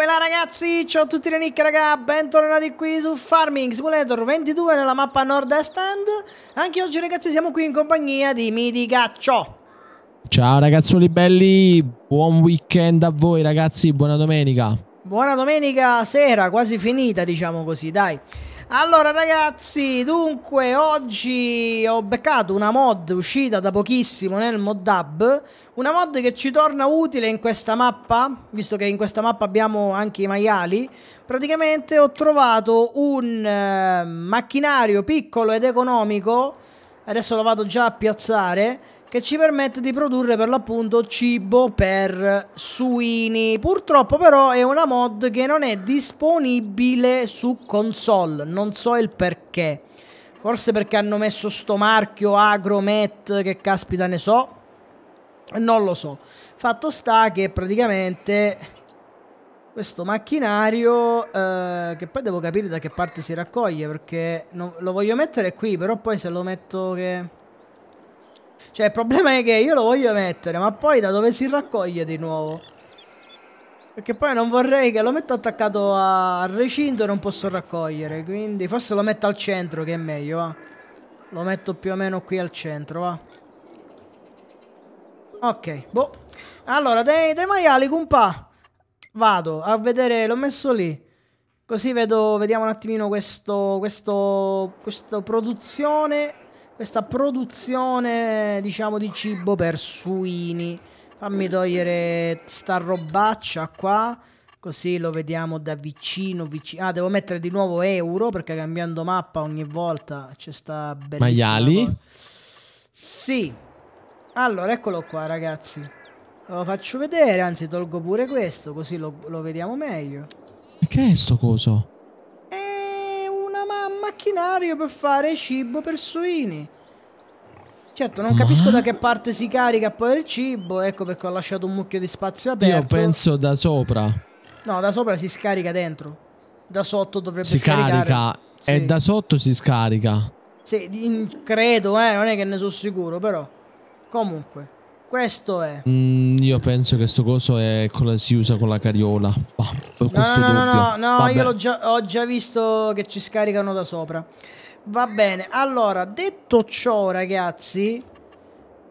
Quella ragazzi, ciao a tutti le nicche raga, bentornati qui su Farming Simulator 22 nella mappa nord-est end Anche oggi ragazzi siamo qui in compagnia di Midigaccio Ciao ragazzoli belli, buon weekend a voi ragazzi, buona domenica Buona domenica sera, quasi finita diciamo così, dai allora ragazzi, dunque oggi ho beccato una mod uscita da pochissimo nel mod hub Una mod che ci torna utile in questa mappa, visto che in questa mappa abbiamo anche i maiali Praticamente ho trovato un eh, macchinario piccolo ed economico Adesso lo vado già a piazzare che ci permette di produrre per l'appunto cibo per suini. Purtroppo però è una mod che non è disponibile su console, non so il perché. Forse perché hanno messo sto marchio Agromet che caspita ne so. Non lo so. Fatto sta che praticamente questo macchinario eh, che poi devo capire da che parte si raccoglie perché non, lo voglio mettere qui però poi se lo metto che... Cioè, il problema è che io lo voglio mettere, ma poi da dove si raccoglie di nuovo? Perché poi non vorrei che lo metto attaccato al recinto e non posso raccogliere, quindi forse lo metto al centro che è meglio, va. Lo metto più o meno qui al centro, va. Ok, boh. Allora, dei, dei maiali, compà. Vado a vedere, l'ho messo lì. Così vedo, vediamo un attimino questo, questo, questa produzione questa produzione, diciamo, di cibo per suini. Fammi togliere sta robaccia qua. Così lo vediamo da vicino, vicino. Ah, devo mettere di nuovo euro perché cambiando mappa ogni volta c'è sta bellissima Maiali? Cosa. Sì. Allora, eccolo qua, ragazzi. Lo faccio vedere, anzi tolgo pure questo così lo, lo vediamo meglio. E che è sto coso? macchinario per fare cibo per suini. Certo, non capisco Ma... da che parte si carica poi il cibo, ecco perché ho lasciato un mucchio di spazio aperto. Io penso da sopra. No, da sopra si scarica dentro. Da sotto dovrebbe si scaricare. Si carica sì. e da sotto si scarica. Sì, credo, eh, non è che ne sono sicuro, però. Comunque. Questo è. Mm, io penso che sto coso è con si usa con la cariola. Bah, ho no, no, No, no, Vabbè. io già, ho già visto che ci scaricano da sopra. Va bene, allora, detto ciò, ragazzi,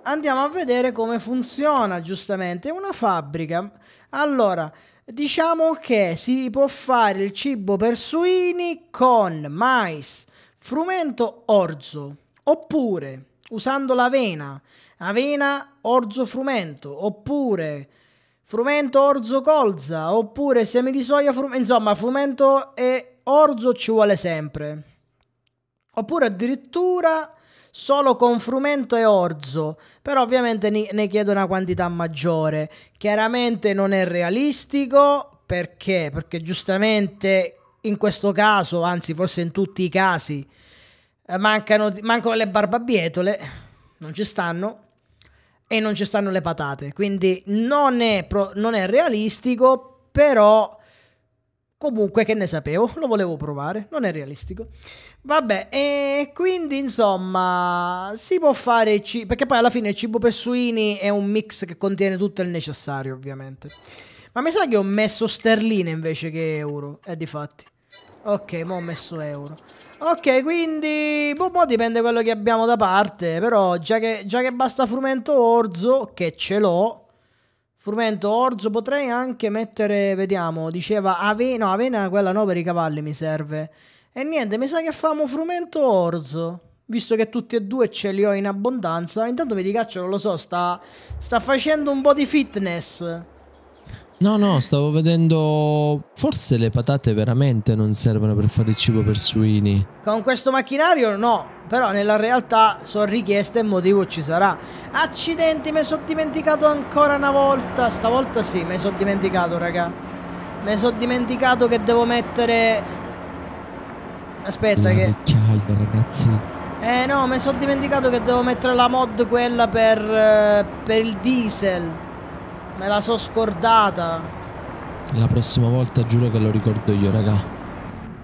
andiamo a vedere come funziona, giustamente. Una fabbrica. Allora, diciamo che si può fare il cibo per suini con mais, frumento orzo, oppure usando l'avena, avena, orzo, frumento, oppure frumento, orzo, colza, oppure semi di soia, frumento, insomma frumento e orzo ci vuole sempre. Oppure addirittura solo con frumento e orzo, però ovviamente ne chiedo una quantità maggiore. Chiaramente non è realistico, perché? Perché giustamente in questo caso, anzi forse in tutti i casi, eh, mancano, mancano le barbabietole, non ci stanno e non ci stanno le patate. Quindi non è, pro- non è realistico, però comunque che ne sapevo, lo volevo provare, non è realistico. Vabbè, e quindi insomma si può fare cibo, perché poi alla fine il cibo per suini è un mix che contiene tutto il necessario ovviamente. Ma mi sa che ho messo sterline invece che euro, e eh, di fatti. Ok, ma ho messo euro. Ok, quindi... Boh, boh, dipende quello che abbiamo da parte. Però, già che, già che basta frumento orzo, che ce l'ho... Frumento orzo, potrei anche mettere... Vediamo, diceva avena... No, avena quella no per i cavalli mi serve. E niente, mi sa che famo frumento orzo. Visto che tutti e due ce li ho in abbondanza. Intanto vedi non lo so, sta, sta facendo un po' di fitness. No, no, stavo vedendo. Forse le patate veramente non servono per fare il cibo per suini. Con questo macchinario no. Però nella realtà sono richieste e motivo ci sarà. Accidenti, mi sono dimenticato ancora una volta. Stavolta sì, mi sono dimenticato, raga. Mi sono dimenticato che devo mettere. Aspetta, la che. Vecchiaia, ragazzi. Eh no, mi sono dimenticato che devo mettere la mod quella per. Eh, per il diesel. Me la so scordata. La prossima volta giuro che lo ricordo io, raga.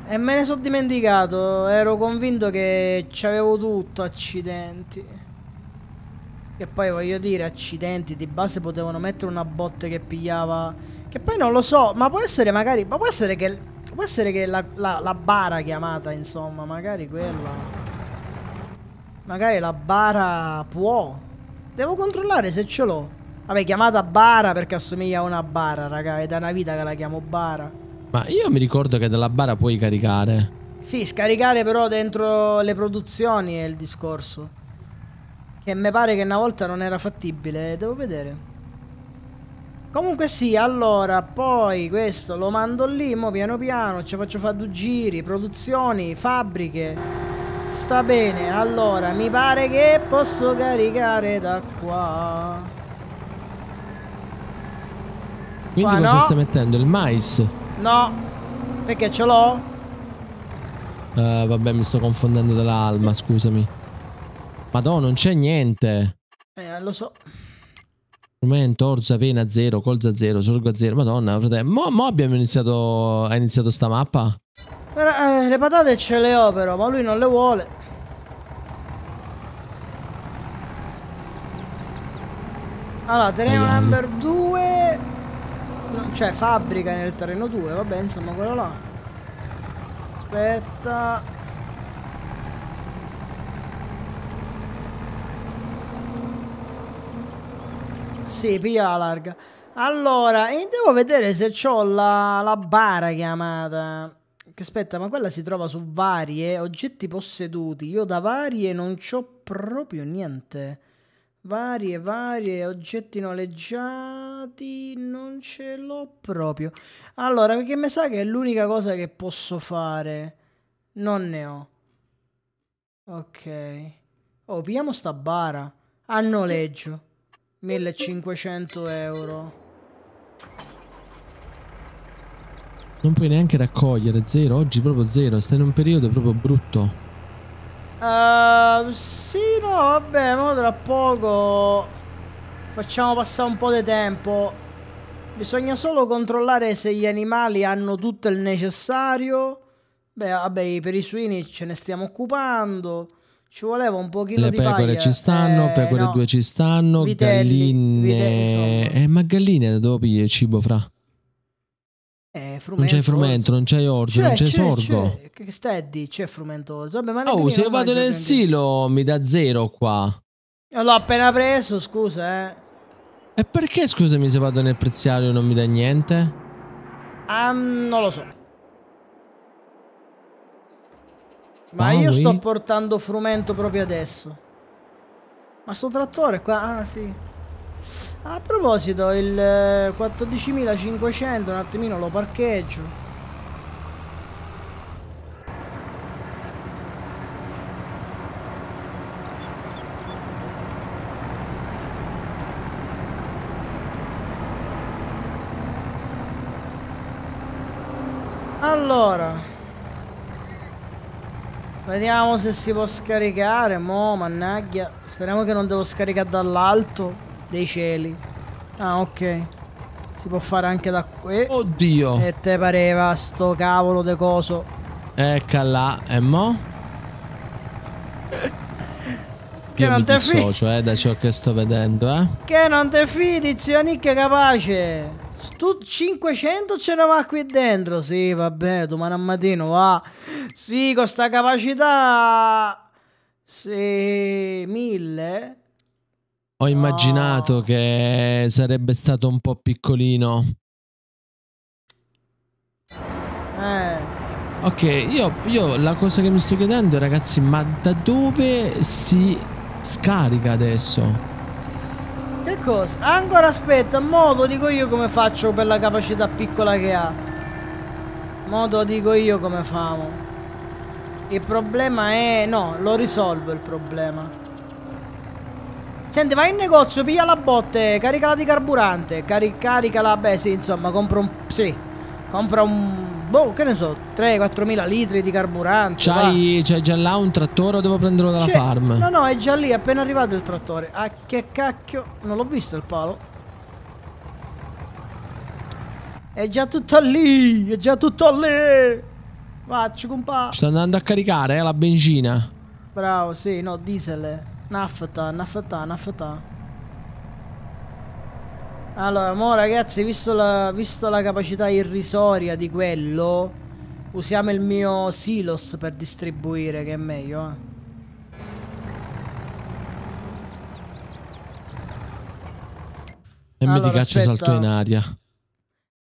E me ne sono dimenticato. Ero convinto che ci avevo tutto, accidenti. Che poi voglio dire, accidenti, di base potevano mettere una botte che pigliava... Che poi non lo so, ma può essere magari... Ma può essere che... Può essere che la, la, la bara chiamata, insomma, magari quella... Magari la bara può. Devo controllare se ce l'ho. Vabbè, chiamata bara perché assomiglia a una bara, raga. È da una vita che la chiamo bara. Ma io mi ricordo che dalla bara puoi caricare. Sì, scaricare però dentro le produzioni è il discorso. Che mi pare che una volta non era fattibile, devo vedere. Comunque sì, allora, poi questo lo mando lì, mo piano piano, ci faccio fare due giri, produzioni, fabbriche. Sta bene, allora, mi pare che posso caricare da qua. Quindi cosa no. stai mettendo? Il mais? No. Perché ce l'ho? Uh, vabbè, mi sto confondendo dell'alma, scusami. Madonna, non c'è niente. Eh, lo so. Frumento, orzo, avena, zero, colza, zero, sorgo, zero. Madonna, fratello. Mo, mo abbiamo iniziato... Hai iniziato sta mappa? Eh, le patate ce le ho però, ma lui non le vuole. Allora, terreno number 2 cioè fabbrica nel terreno 2, vabbè, insomma, quello là. Aspetta. Sì, piglia la larga. Allora, e devo vedere se ho la, la bara chiamata. Che aspetta, ma quella si trova su varie oggetti posseduti. Io da varie non c'ho proprio niente. Varie, varie, oggetti noleggiati dati non ce l'ho proprio. Allora, perché mi sa che è l'unica cosa che posso fare. Non ne ho. Ok. Oh, vediamo sta bara. A noleggio. 1500 euro. Non puoi neanche raccogliere, zero. Oggi proprio zero. Stai in un periodo proprio brutto. Uh, sì, no, vabbè, ma tra poco... Facciamo passare un po' di tempo. Bisogna solo controllare se gli animali hanno tutto il necessario. Beh, vabbè, per i suini ce ne stiamo occupando. Ci voleva un pochino Le di paglia. Le pecore ci stanno, eh, pecore no. due ci stanno, Vitelli, galline... Vitelli, eh, ma galline da dove piglia il cibo, fra? Eh, frumento, non c'è frumento, non c'è orzo, non c'è sorgo. Che stai di? C'è frumento orzo. Vabbè, oh, se io vado nel cioè, silo mi da zero qua. L'ho appena preso, scusa, eh. E perché, scusami, se vado nel preziario non mi dà niente? Um, non lo so. Ma Maui? io sto portando frumento proprio adesso. Ma sto trattore qua, ah sì. A proposito, il 14.500 eh, un attimino lo parcheggio. Allora Vediamo se si può scaricare Mo mannaggia Speriamo che non devo scaricare dall'alto Dei cieli Ah ok Si può fare anche da qui Oddio E te pareva sto cavolo de coso Eccala, E mo? Che Io non mi dissocio eh, da ciò che sto vedendo eh Che non te fidi zio Nick capace tu 500 ce ne va qui dentro? Sì, vabbè, domani a mattino va. Sì, con sta capacità... Sì, 1000? Ho immaginato no. che sarebbe stato un po' piccolino. Eh... Ok, io, io, la cosa che mi sto chiedendo, ragazzi, ma da dove si scarica adesso? Che cosa? Ancora aspetta, modo dico io come faccio per la capacità piccola che ha. Modo dico io come famo. Il problema è... No, lo risolvo il problema. Senti, vai in negozio, piglia la botte, caricala di carburante. Cari caricala, beh sì, insomma, compra un... Sì, compra un boh, che ne so, 3-4 mila litri di carburante. C'hai, c'hai già là un trattore o devo prenderlo dalla farm? No, no, è già lì, è appena arrivato il trattore. Ah, che cacchio, non l'ho visto il palo. È già tutto lì, è già tutto lì. Vacci, compà. Sto andando a caricare, eh, la benzina. Bravo, sì, no, diesel. Eh. Nafta, nafta, nafta. Allora, mo ragazzi, visto la, visto la capacità irrisoria di quello, usiamo il mio silos per distribuire, che è meglio, eh. allora, mi di caccia salto in aria.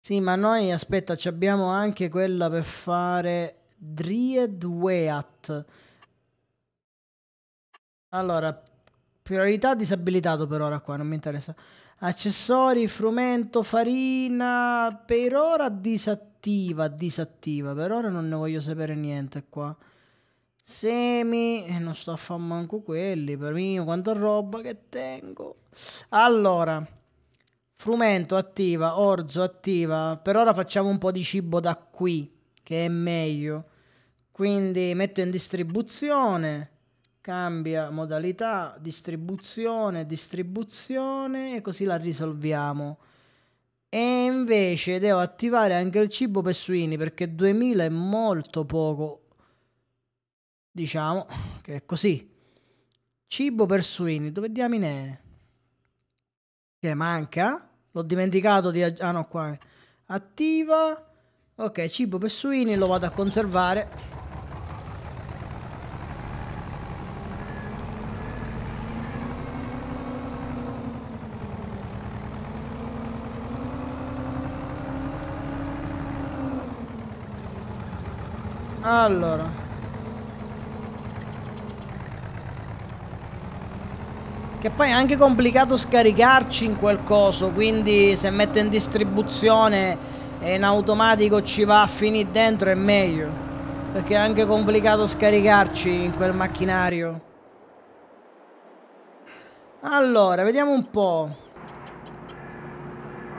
Sì, ma noi, aspetta, abbiamo anche quella per fare Dried Weat. Allora, priorità disabilitato per ora qua, non mi interessa accessori, frumento, farina. Per ora disattiva, disattiva. Per ora non ne voglio sapere niente qua. Semi, e non sto a fare manco quelli, per mio, quanta roba che tengo. Allora, frumento attiva, orzo attiva. Per ora facciamo un po' di cibo da qui, che è meglio. Quindi metto in distribuzione cambia modalità, distribuzione, distribuzione e così la risolviamo. E invece devo attivare anche il cibo per suini perché 2000 è molto poco. Diciamo che è così. Cibo per suini, dove diamine è? Che manca? L'ho dimenticato di... Ah no, qua. Attiva. Ok, cibo per suini, lo vado a conservare. Allora. Che poi è anche complicato scaricarci in quel coso, quindi se mette in distribuzione e in automatico ci va a finire dentro è meglio. Perché è anche complicato scaricarci in quel macchinario. Allora, vediamo un po'.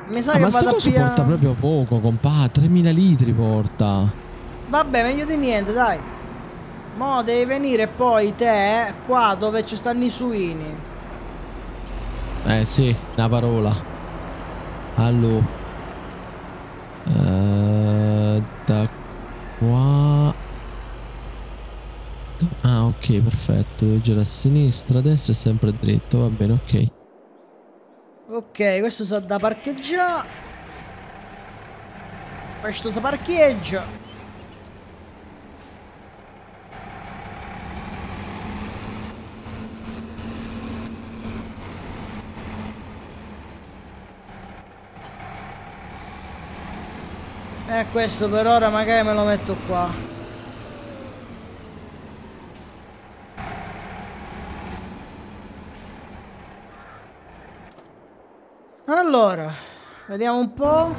Mi sa ah, che ma vado a porta proprio poco, compà. 3000 litri porta. Vabbè, meglio di niente, dai. Mo devi venire poi te qua dove ci stanno i suini. Eh sì, una parola. Allora. Uh, eh, da qua. Ah ok, perfetto. Devo girare a sinistra, a destra e sempre dritto. Va bene, ok. Ok, questo sa da parcheggiare. Questo sa parcheggia. Eh, questo per ora magari me lo metto qua. Allora, vediamo un po'.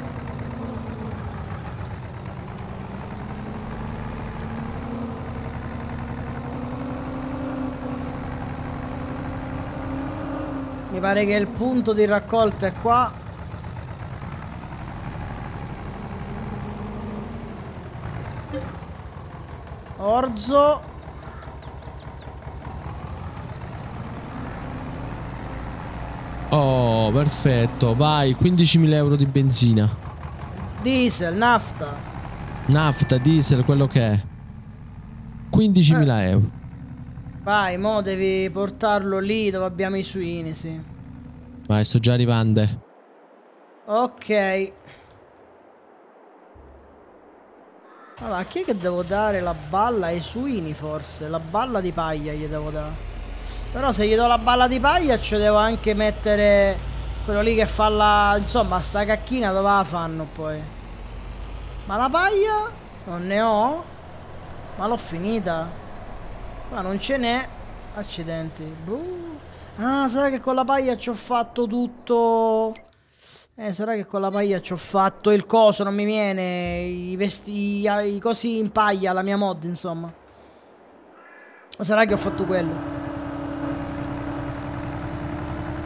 Mi pare che il punto di raccolta è qua. Orzo. Oh, perfetto. Vai, 15.000 euro di benzina. Diesel, nafta. Nafta, diesel, quello che è. 15.000 eh. euro. Vai, mo devi portarlo lì dove abbiamo i suini, sì. Vai, sto già arrivando. Eh. Ok. Allora, a chi è che devo dare la balla? Ai suini forse. La balla di paglia gli devo dare. Però se gli do la balla di paglia ci devo anche mettere quello lì che fa la... Insomma, sta cacchina dove la fanno poi? Ma la paglia? Non ne ho? Ma l'ho finita. Ma non ce n'è. Accidenti. Buh. Ah, sai che con la paglia ci ho fatto tutto... Eh, sarà che con la paglia ci ho fatto il coso, non mi viene. I, vestiti, i cosi in paglia, la mia mod, insomma. Sarà che ho fatto quello.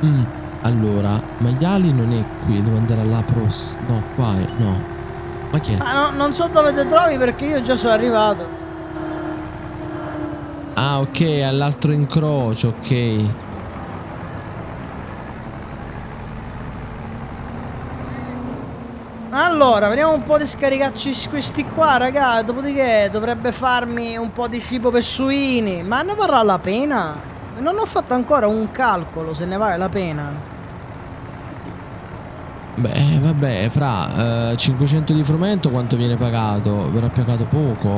Mm, allora, maiali non è qui, devo andare alla pros. No, qua è, no. Ma che è? Ah, no, non so dove te trovi perché io già sono arrivato. Ah, ok, all'altro incrocio, ok. Allora, vediamo un po' di scaricarci questi qua, raga. Dopodiché dovrebbe farmi un po' di cibo per suini. Ma ne varrà la pena? Non ho fatto ancora un calcolo se ne vale la pena. Beh, vabbè, fra eh, 500 di frumento quanto viene pagato? Verrà pagato poco.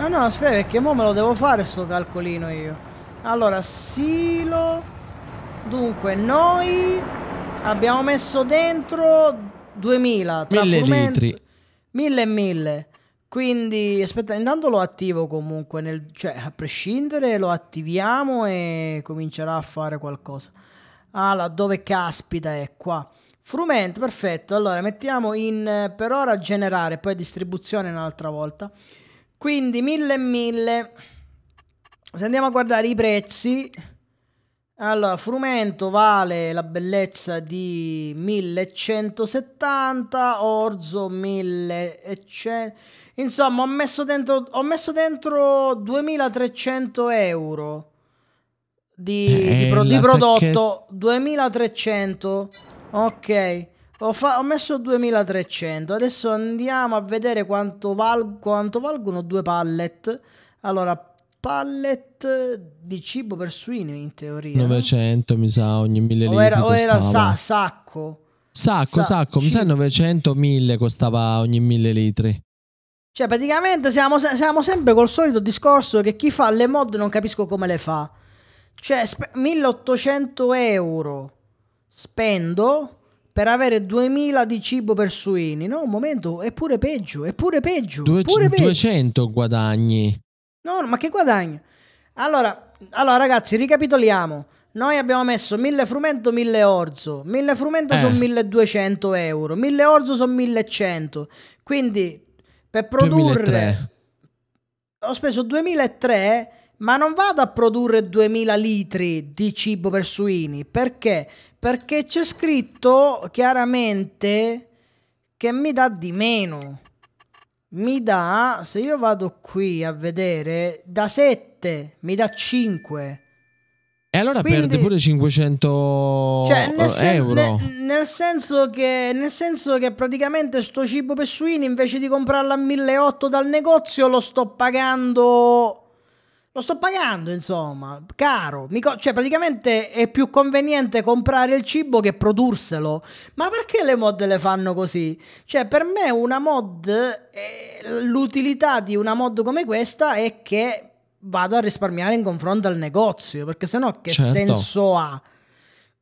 Ah no, aspetta, perché mo me lo devo fare sto calcolino io. Allora, silo... Dunque, noi abbiamo messo dentro 2000 tra 1000 litri 1000 e 1000 quindi aspetta intanto lo attivo comunque nel, cioè a prescindere lo attiviamo e comincerà a fare qualcosa ah dove caspita è qua frument perfetto allora mettiamo in eh, per ora generare poi distribuzione un'altra volta quindi 1000 e 1000 se andiamo a guardare i prezzi allora, frumento vale la bellezza di 1170, orzo 1100. Insomma, ho messo dentro, ho messo dentro 2300 euro di, di, eh, pro, di prodotto. 2300. Ok, ho, fa, ho, messo 2300. Adesso andiamo a vedere quanto, val, quanto valgono due pallet. Allora, pallet di cibo per suini in teoria. 900 mi sa ogni 1000 litri. O era, o era sa, sacco. Sacco, sa, sacco, mi sa 900, 1000 costava ogni 1000 litri. Cioè praticamente siamo, siamo sempre col solito discorso che chi fa le mod non capisco come le fa. Cioè 1800 euro spendo per avere 2000 di cibo per suini. No, un momento, è pure peggio, è pure peggio. Due, pure 200 peggio. guadagni. No, ma che guadagno? Allora, allora ragazzi, ricapitoliamo. Noi abbiamo messo 1000 frumento, 1000 orzo. 1000 frumento eh. sono 1200 euro. 1000 orzo sono 1100. Quindi per produrre... 2003. Ho speso 2003, ma non vado a produrre 2000 litri di cibo per suini. Perché? Perché c'è scritto chiaramente che mi dà di meno mi dà, se io vado qui a vedere, da 7 mi dà 5. E allora Quindi, perde pure 500 cioè, nel sen- eh, euro. Ne nel, senso che, nel, senso che, praticamente sto cibo per suini invece di comprarlo a 1.800 dal negozio lo sto pagando lo sto pagando, insomma, caro. Co- cioè, praticamente è più conveniente comprare il cibo che produrselo. Ma perché le mod le fanno così? Cioè, per me una mod, eh, l'utilità di una mod come questa è che vado a risparmiare in confronto al negozio, perché sennò che certo. senso ha?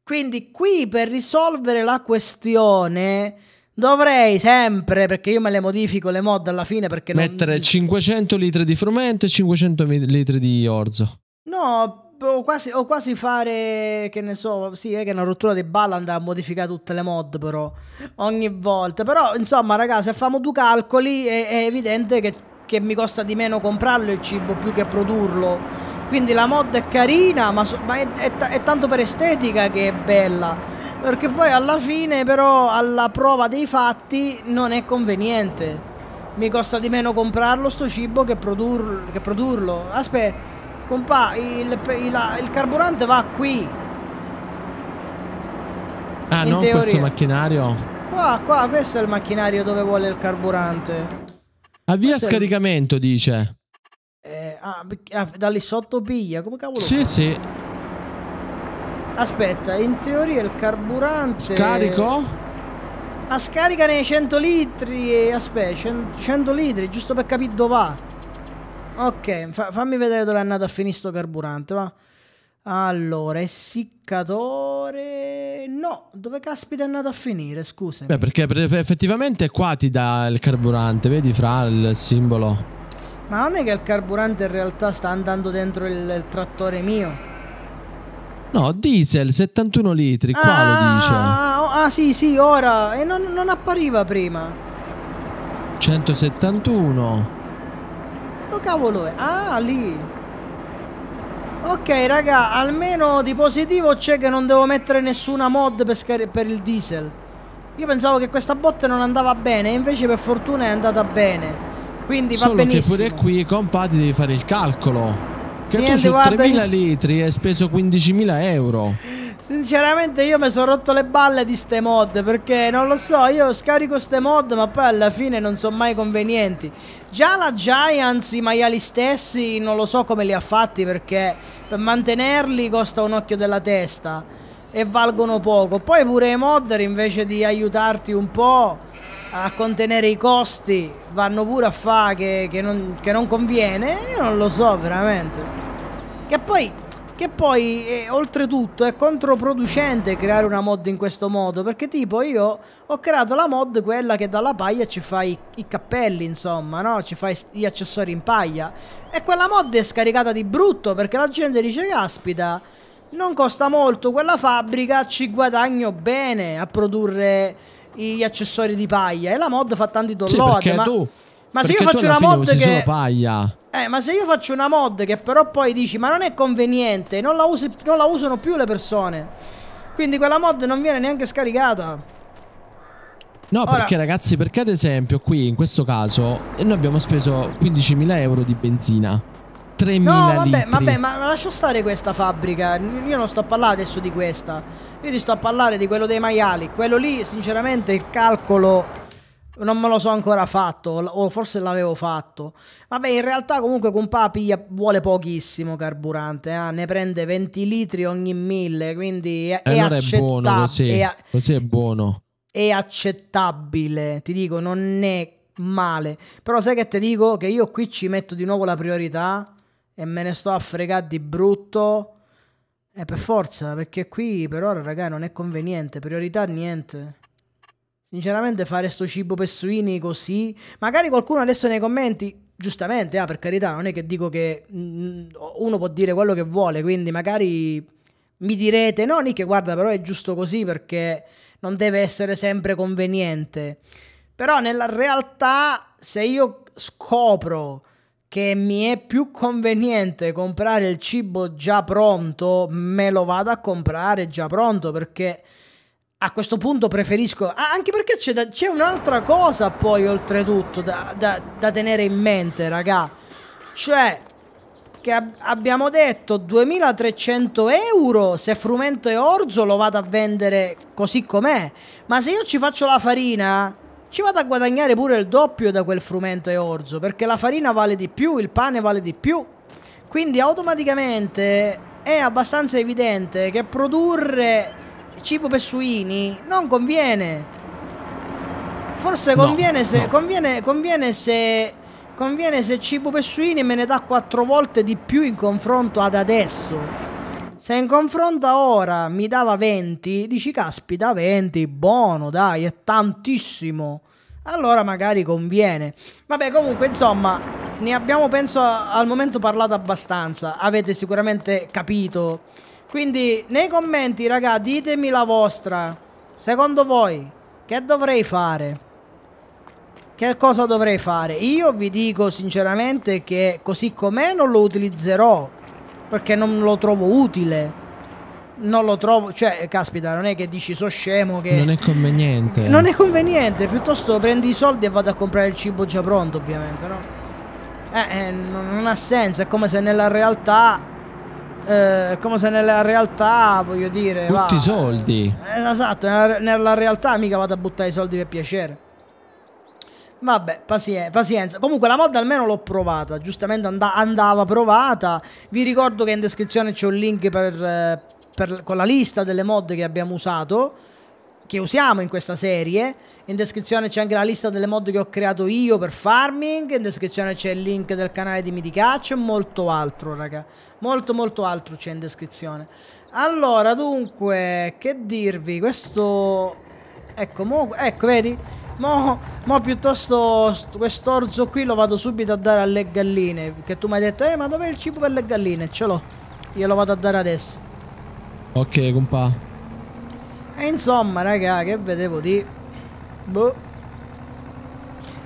Quindi qui per risolvere la questione Dovrei sempre, perché io me le modifico le mod alla fine perché Mettere non... 500 litri di frumento e 500 litri di orzo. No, o quasi, o quasi fare, che ne so, sì, eh, è che una rottura di balla andare a modificare tutte le mod però, ogni volta. Però, insomma, ragazzi, se facciamo due calcoli è, è evidente che, che, mi costa di meno comprarlo il cibo più che produrlo. Quindi la mod è carina, ma, so, ma è, è, è tanto per estetica che è bella perché poi alla fine però alla prova dei fatti non è conveniente. Mi costa di meno comprarlo sto cibo che, produrlo. Che produrlo. Aspetta, compà, il, il, il carburante va qui. Ah, In non teoria. questo macchinario? Qua, qua, questo è il macchinario dove vuole il carburante. Avvia questo scaricamento, il... dice. Eh, ah, da lì sotto piglia, come cavolo? Sì, fa? sì. Aspetta, in teoria il carburante... Scarico? A ah, scarica nei 100 litri e... Aspetta, 100 litri, giusto per capire dove va. Ok, fa, fammi vedere dove è andato a finire sto carburante, va. Allora, essiccatore... No, dove caspita è andato a finire, scusa. Beh, perché effettivamente qua ti dà il carburante, vedi fra il simbolo. Ma non è che il carburante in realtà sta andando dentro il, il trattore mio? No, diesel 71 litri, qua ah, lo dice. Ah, sì, sì, ora. E non, non appariva prima. 171. Dove cavolo è? Ah, lì. Ok raga, almeno di positivo c'è che non devo mettere nessuna mod per, per, il diesel Io pensavo che questa botte non andava bene, invece per fortuna è andata bene Quindi va Solo benissimo Solo che pure qui compati devi fare il calcolo che Niente, tu su guarda, 3.000 io... litri hai speso 15.000 euro. Sinceramente io mi sono rotto le balle di ste mod perché non lo so, io scarico ste mod ma poi alla fine non sono mai convenienti. Già la Giants, i maiali stessi, non lo so come li ha fatti perché per mantenerli costa un occhio della testa e valgono poco. Poi pure i modder invece di aiutarti un po' a contenere i costi vanno pure a fare che, che, non, che, non, conviene, eh, io non lo so veramente. Che poi, che poi eh, oltretutto è controproducente creare una mod in questo modo, perché tipo io ho creato la mod quella che dalla paglia ci fa i, i cappelli, insomma, no? Ci fa gli accessori in paglia. E quella mod è scaricata di brutto, perché la gente dice, caspita, non costa molto quella fabbrica, ci guadagno bene a produrre gli accessori di paglia. E la mod fa tanti download. Sì, ma, tu, ma se io faccio una mod che. Paglia. Eh, ma se io faccio una mod che però poi dici, ma non è conveniente, non la, usi, non la usano più le persone. Quindi quella mod non viene neanche scaricata. No, Ora, perché ragazzi, perché ad esempio qui in questo caso noi abbiamo speso 15.000 euro di benzina. 3.000 no, vabbè, litri. vabbè, ma lascio stare questa fabbrica. Io non sto a parlare adesso di questa. Io ti sto a parlare di quello dei maiali. Quello lì, sinceramente, il calcolo non me lo so ancora fatto, o forse l'avevo fatto. Vabbè, in realtà comunque con piglia, vuole pochissimo carburante, eh? ne prende 20 litri ogni 1.000. quindi eh, è, allora è, è buono così, è, così è buono. È accettabile, ti dico, non è male. Però sai che ti dico? Che io qui ci metto di nuovo la priorità e me ne sto a fregare di brutto. E eh, per forza, perché qui per ora, raga, non è conveniente. Priorità niente. Sinceramente fare sto cibo per suini così... Magari qualcuno adesso nei commenti... Giustamente, ah, per carità, non è che dico che mh, mm, uno può dire quello che vuole, quindi magari mi direte, no Nick, guarda, però è giusto così perché non deve essere sempre conveniente. Però nella realtà, se io scopro che mi è più conveniente comprare il cibo già pronto, me lo vado a comprare già pronto perché a questo punto preferisco... anche perché c'è, un'altra cosa poi oltretutto da, da, da, tenere in mente, raga. Cioè, che ab abbiamo detto 2300 euro se frumento e orzo lo vado a vendere così com'è. Ma se io ci faccio la farina ci vado a guadagnare pure il doppio da quel frumento e orzo, perché la farina vale di più, il pane vale di più. Quindi automaticamente è abbastanza evidente che produrre cibo per suini non conviene. Forse no, conviene, se, no. conviene, conviene se conviene se cibo per suini me ne dà quattro volte di più in confronto ad adesso. Se in confronto ora mi dava 20, dici caspita 20, buono dai, è tantissimo. Allora magari conviene. Vabbè comunque insomma, ne abbiamo penso al momento parlato abbastanza, avete sicuramente capito. Quindi nei commenti raga ditemi la vostra. Secondo voi che dovrei fare? Che cosa dovrei fare? Io vi dico sinceramente che così com'è non lo utilizzerò perché non lo trovo utile. Non lo trovo, cioè, caspita, non è che dici so scemo che... Non è conveniente. Non è conveniente, piuttosto prendi i soldi e vado a comprare il cibo già pronto, ovviamente, no? Eh, eh non ha senso, è come se nella realtà eh, come se nella realtà, voglio dire, Butti i soldi. Eh, esatto, nella, nella realtà mica vado a buttare i soldi per piacere. Vabbè, pazienza. Comunque la mod almeno l'ho provata, giustamente and andava provata. Vi ricordo che in descrizione c'è un link per, eh, per, con la lista delle mod che abbiamo usato, che usiamo in questa serie. In descrizione c'è anche la lista delle mod che ho creato io per farming, in descrizione c'è il link del canale di Miticatch e molto altro, raga. Molto molto altro c'è in descrizione. Allora, dunque, che dirvi? Questo... Ecco, ecco, vedi? Mo, mo piuttosto quest'orzo qui lo vado subito a dare alle galline. Che tu mi hai detto, eh, ma dov'è il cibo per le galline? Ce l'ho. Io lo vado a dare adesso. Ok, compà. E insomma, raga, che vedevo di... Boh.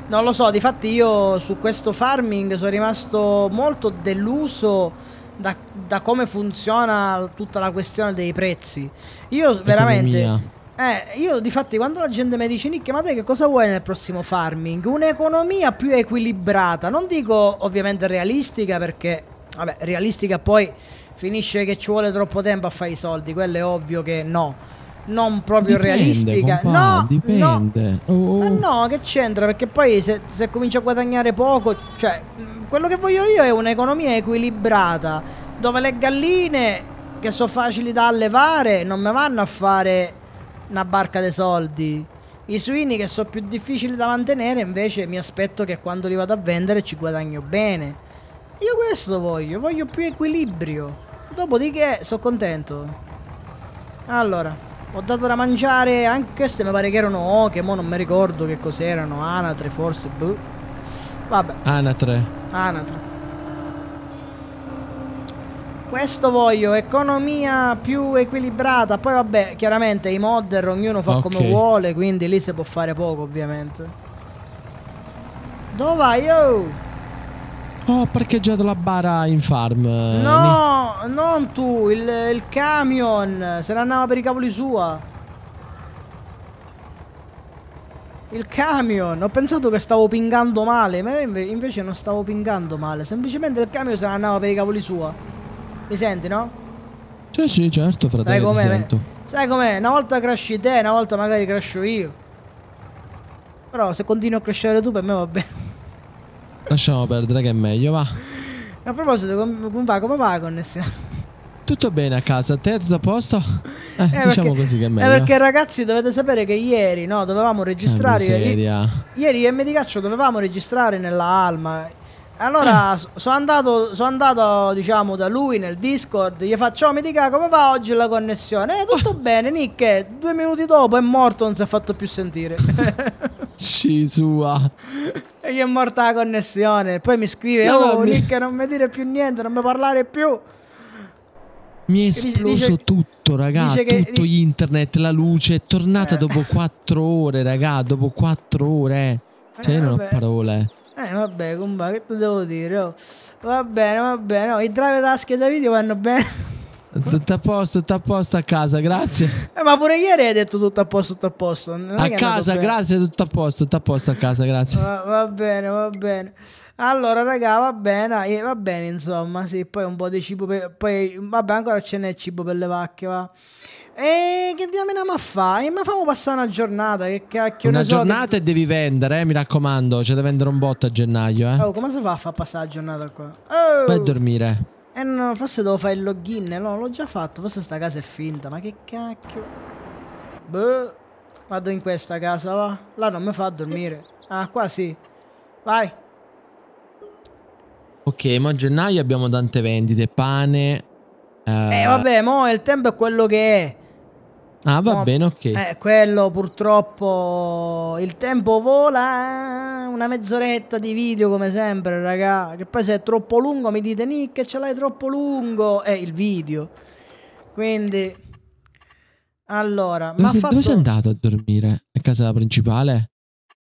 Non lo so, difatti io su questo farming sono rimasto molto deluso... Da, da, come funziona tutta la questione dei prezzi. Io veramente. Economia. Eh, io di fatti quando la gente mi dice Nick, ma te che cosa vuoi nel prossimo farming? Un'economia più equilibrata, non dico ovviamente realistica perché, vabbè, realistica poi finisce che ci vuole troppo tempo a fare i soldi, quello è ovvio che no. Non proprio dipende, realistica, compà, no, dipende. no, oh, oh. ma no, che c'entra? Perché poi se, se comincio a guadagnare poco, cioè, quello che voglio io è un'economia equilibrata dove le galline che sono facili da allevare non mi vanno a fare una barca dei soldi. I suini che sono più difficili da mantenere invece mi aspetto che quando li vado a vendere ci guadagno bene. Io questo voglio, voglio più equilibrio. Dopodiché sono contento. Allora, ho dato da mangiare, anche queste mi pare che erano oche, mo non mi ricordo che cos'erano, anatre forse, buh. Vabbè. Anatre. Anatre. Questo voglio, economia più equilibrata. Poi vabbè, chiaramente i modder ognuno fa okay. come vuole, quindi lì si può fare poco ovviamente. Dove vai, oh? Oh, ho parcheggiato la bara in farm. Eh, no, Mi... non tu, il, il, camion. Se ne andava per i cavoli sua. Il camion. Ho pensato che stavo pingando male, ma invece non stavo pingando male. Semplicemente il camion se ne andava per i cavoli sua. Mi senti, no? Sì, sì, certo, fratello, ti sento. Sai com'è? Una volta cresci te, una volta magari crescio io. Però se continui a crescere tu, per me va bene. Lasciamo perdere che è meglio, va. A proposito, come va, come va la connessione? Tutto bene a casa, a te tutto a posto? Eh, eh diciamo perché, così che è eh, meglio. Eh perché ragazzi dovete sapere che ieri, no, dovevamo registrare... Che miseria. ieri, ieri MD Caccio dovevamo registrare nella Alma allora, sono andato, so andato, diciamo, da lui nel Discord, gli faccio, oh, mi dica come va oggi la connessione? Eh, tutto bene, Nick, eh, due minuti dopo è morto, non si è fatto più sentire. Ci sua. Ah. E gli è morta la connessione, poi mi scrive, no, oh, mi... Nick, non mi dire più niente, non mi parlare più. Mi è esploso dice, tutto, raga. tutto dice... internet, la luce. È tornata eh. dopo quattro ore, raga. Dopo quattro ore. Eh. Cioè, eh, io non eh, vabbè. ho parole. Eh vabbè, compa, che ti devo dire? Oh. Va bene, va bene. Oh, I drive tasche da video vanno bene. Tutto a posto, tutto a posto a casa, grazie. Eh, ma pure ieri hai detto tutto a posto, tutto a posto. a casa, grazie, tutto a posto, tutto a posto a casa, grazie. Va, va bene, va bene. Allora, raga, va bene, eh, va bene, insomma, sì, poi un po' di cibo, per, poi vabbè, ancora ce n'è cibo per le vacche, va. E che diamine ma fai? Ma famo passare una giornata. Che cacchio Una giornata so, e devi vendere, eh, mi raccomando. C'è da vendere un botto a gennaio, eh. Oh, come si fa a far passare la giornata qua? Oh. Vai a oh! dormire. Eh no, forse devo fare il login. No, l'ho già fatto. Forse sta casa è finta. Ma che cacchio? Boh. Vado in questa casa, va. Là non mi fa dormire. Ah, qua sì. Vai. Ok, ma a gennaio abbiamo tante vendite. Pane. Eh, eh vabbè, mo il tempo è quello che è. Ah, va no, cioè, bene, ok. Eh, quello purtroppo il tempo vola, eh, una mezz'oretta di video come sempre, raga, che poi se è troppo lungo mi dite Nick, ce l'hai troppo lungo, è eh, il video. Quindi allora, ma, fatto... dove sei andato a dormire? A casa principale?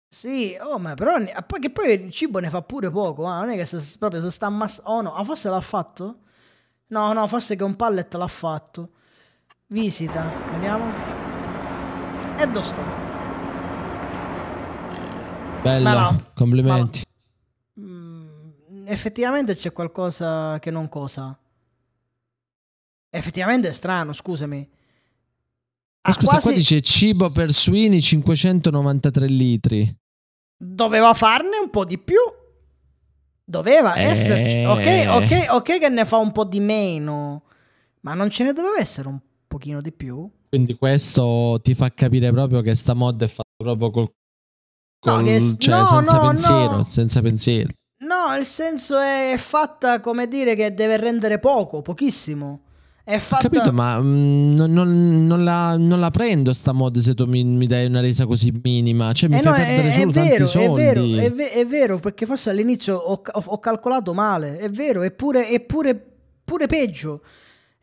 Sì, oh, ma però ah, che poi il cibo ne fa pure poco, ah, non è che se, proprio se sta ammassando. Oh no, ah, forse l'ha fatto? No, no, forse che un pallet l'ha fatto. Visita, vediamo. E dove sto? Bello, no. complimenti. Ma... Mm, effettivamente c'è qualcosa che non cosa. Effettivamente è strano, scusami. Ah, scusa, quasi... qua dice cibo per suini 593 litri. Doveva farne un po' di più. Doveva eh... esserci. Ok, ok, ok che ne fa un po' di meno. Ma non ce ne doveva essere un po' pochino di più. Quindi questo ti fa capire proprio che sta mod è fatta proprio col... col no, che... cioè no, senza no, pensiero, senza pensiero. No, il senso è fatta come dire che deve rendere poco, pochissimo. È fatta... Ho capito, ma mh, mm, non, non, non, la, non, la, prendo sta mod se tu mi, mi dai una resa così minima. Cioè, mi eh fai no, perdere è, solo è vero, soldi. È vero, è, ve è vero, perché forse all'inizio ho, ho, ho, calcolato male. È vero, eppure, eppure pure peggio.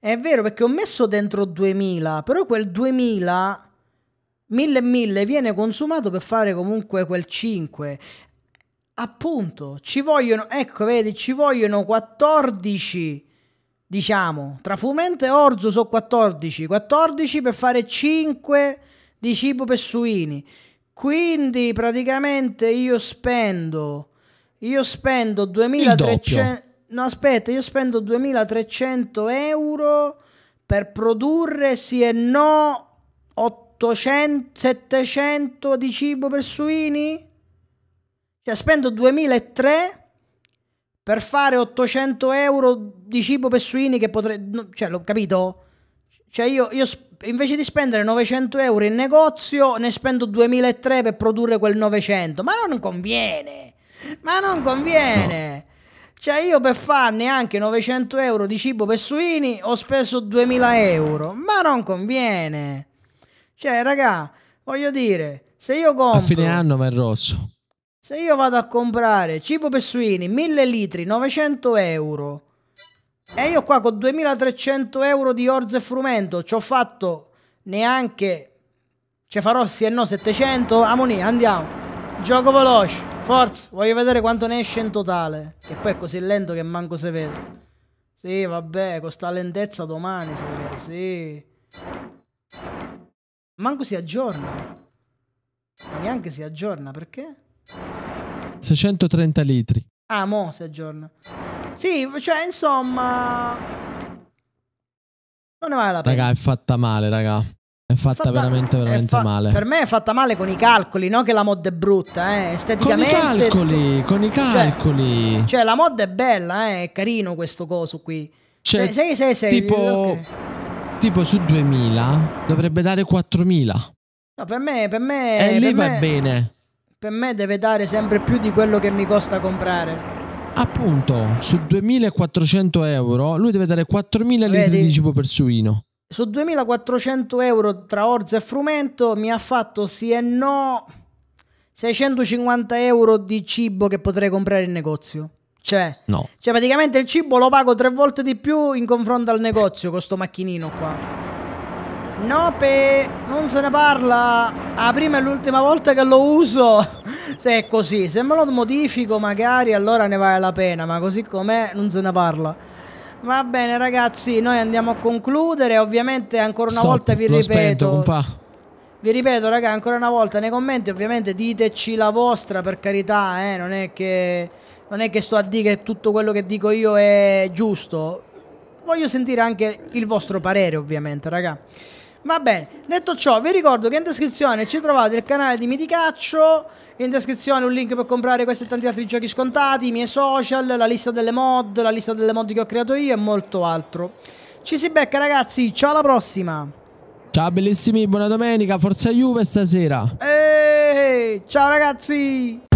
È vero perché ho messo dentro 2000, però quel 2000, 1000 e 1000 viene consumato per fare comunque quel 5. Appunto, ci vogliono, ecco vedi, ci vogliono 14, diciamo, tra fumente e orzo sono 14, 14 per fare 5 di cibo per suini. Quindi praticamente io spendo, io spendo 2300... No, aspetta, io spendo 2300 euro per produrre sì e no 800, 700 di cibo per suini? Cioè spendo 2003 per fare 800 euro di cibo per suini che potrei... No, cioè, l'ho capito? Cioè io, io invece di spendere 900 euro in negozio ne spendo 2003 per produrre quel 900. Ma non conviene! Ma non conviene! Cioè io per fare neanche 900 euro di cibo per suini ho speso 2000 euro, ma non conviene. Cioè raga, voglio dire, se io compro... A fine anno va in rosso. Se io vado a comprare cibo per suini, 1000 litri, 900 euro, e io qua con 2300 euro di orzo e frumento ci ho fatto neanche... Ce farò sì e no 700? Amoni, andiamo. Gioco veloce. Forza, voglio vedere quanto ne esce in totale. Che poi è così lento che manco si vede. Sì, vabbè, con sta lentezza domani si vede, sì. Manco si aggiorna. Ma neanche si aggiorna, perché? 630 litri. Ah, mo si aggiorna. Sì, cioè, insomma... Non ne vale la pena. Raga, è fatta male, raga. È fatta, fatta veramente, veramente fa- male. Per me è fatta male con i calcoli, non che la mod è brutta, eh. Esteticamente. Con i calcoli, con i cioè, calcoli. Cioè, cioè la mod è bella, eh. È carino questo coso qui. Cioè, cioè sei, sei, sei, tipo, okay. tipo su 2000 dovrebbe dare 4000. No, per me, per me. E lì va bene. Per me deve dare sempre più di quello che mi costa comprare. Appunto, su 2400 euro lui deve dare 4000 litri di cibo per suino su 2400 euro tra orzo e frumento mi ha fatto sì e no 650 euro di cibo che potrei comprare in negozio. Cioè, no. cioè praticamente il cibo lo pago tre volte di più in confronto al negozio con sto macchinino qua. Nope, non se ne parla. La ah, prima e l'ultima volta che lo uso. se è così, se me lo modifico magari allora ne vale la pena, ma così com'è non se ne parla. Va bene ragazzi, noi andiamo a concludere, ovviamente ancora una Stop, volta vi ripeto... Spento, vi ripeto raga, ancora una volta nei commenti ovviamente diteci la vostra per carità, eh? non, è che, non è che sto a dire che tutto quello che dico io è giusto. Voglio sentire anche il vostro parere ovviamente raga. Va bene, detto ciò vi ricordo che in descrizione ci trovate il canale di Miticaccio, in descrizione un link per comprare questi e tanti altri giochi scontati, i miei social, la lista delle mod, la lista delle mod che ho creato io e molto altro. Ci si becca ragazzi, ciao alla prossima! Ciao bellissimi, buona domenica, forza Juve stasera! Eeeh, ciao ragazzi!